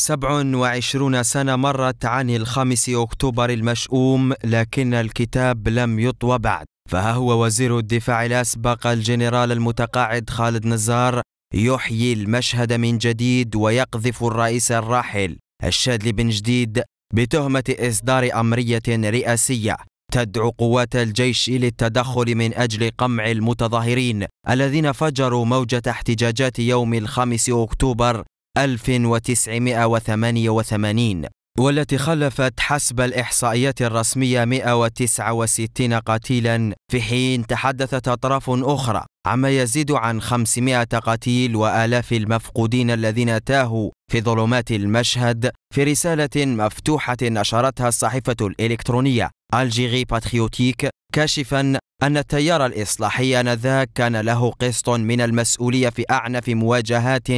27 سنة مرت عن الخامس أكتوبر المشؤوم لكن الكتاب لم يطوى بعد فها هو وزير الدفاع الأسبق الجنرال المتقاعد خالد نزار يحيي المشهد من جديد ويقذف الرئيس الراحل الشاذلي بن جديد بتهمة إصدار أمرية رئاسية تدعو قوات الجيش إلى التدخل من أجل قمع المتظاهرين الذين فجروا موجة احتجاجات يوم الخامس أكتوبر 1988 والتي خلفت حسب الإحصائيات الرسمية 169 قتيلا في حين تحدثت أطراف أخرى عما يزيد عن 500 قتيل وآلاف المفقودين الذين تاهوا في ظلمات المشهد في رسالة مفتوحة نشرتها الصحيفة الإلكترونية الجيغي باتريوتيك كاشفا أن التيار الإصلاحي آنذاك كان له قسط من المسؤولية في أعنف مواجهات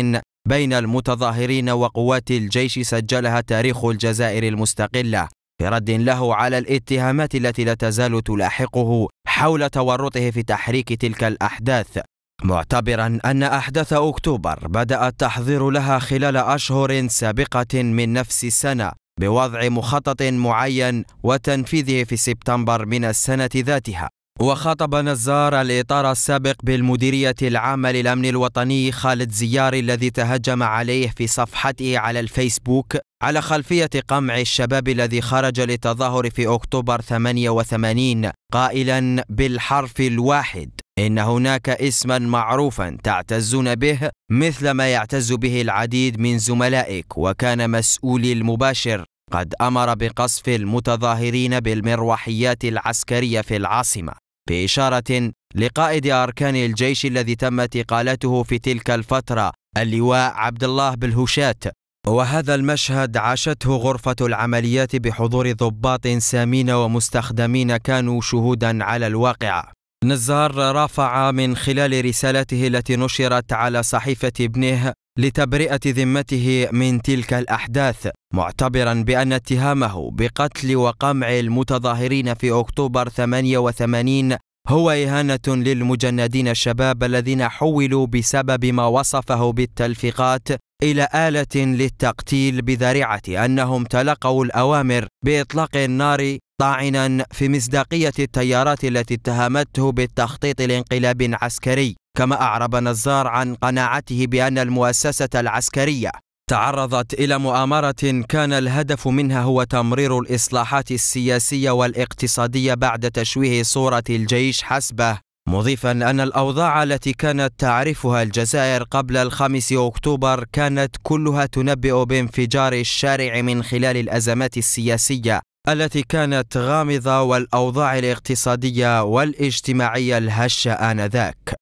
بين المتظاهرين وقوات الجيش سجلها تاريخ الجزائر المستقلة في رد له على الاتهامات التي لا تزال تلاحقه حول تورطه في تحريك تلك الأحداث معتبرا أن أحداث أكتوبر بدأ التحضير لها خلال أشهر سابقة من نفس السنة بوضع مخطط معين وتنفيذه في سبتمبر من السنة ذاتها وخاطب نزار الإطار السابق بالمديرية العامة للأمن الوطني خالد زيار الذي تهجم عليه في صفحته على الفيسبوك على خلفية قمع الشباب الذي خرج للتظاهر في أكتوبر 88 قائلا بالحرف الواحد إن هناك اسما معروفا تعتزون به مثل ما يعتز به العديد من زملائك وكان مسؤولي المباشر قد أمر بقصف المتظاهرين بالمروحيات العسكرية في العاصمة بإشارة لقائد أركان الجيش الذي تمت إقالته في تلك الفترة اللواء عبد الله بالهوشات وهذا المشهد عاشته غرفة العمليات بحضور ضباط سامين ومستخدمين كانوا شهودا على الواقعة نزار رافع من خلال رسالته التي نشرت على صحيفة ابنه لتبرئه ذمته من تلك الاحداث معتبرا بان اتهامه بقتل وقمع المتظاهرين في اكتوبر 88 هو اهانه للمجندين الشباب الذين حولوا بسبب ما وصفه بالتلفيقات الى اله للتقتيل بذريعه انهم تلقوا الاوامر باطلاق النار طاعنا في مصداقيه التيارات التي اتهمته بالتخطيط لانقلاب عسكري كما أعرب نزار عن قناعته بأن المؤسسة العسكرية تعرضت إلى مؤامرة كان الهدف منها هو تمرير الإصلاحات السياسية والاقتصادية بعد تشويه صورة الجيش حسبه مضيفا أن الأوضاع التي كانت تعرفها الجزائر قبل الخامس أكتوبر كانت كلها تنبئ بانفجار الشارع من خلال الأزمات السياسية التي كانت غامضة والأوضاع الاقتصادية والاجتماعية الهشة آنذاك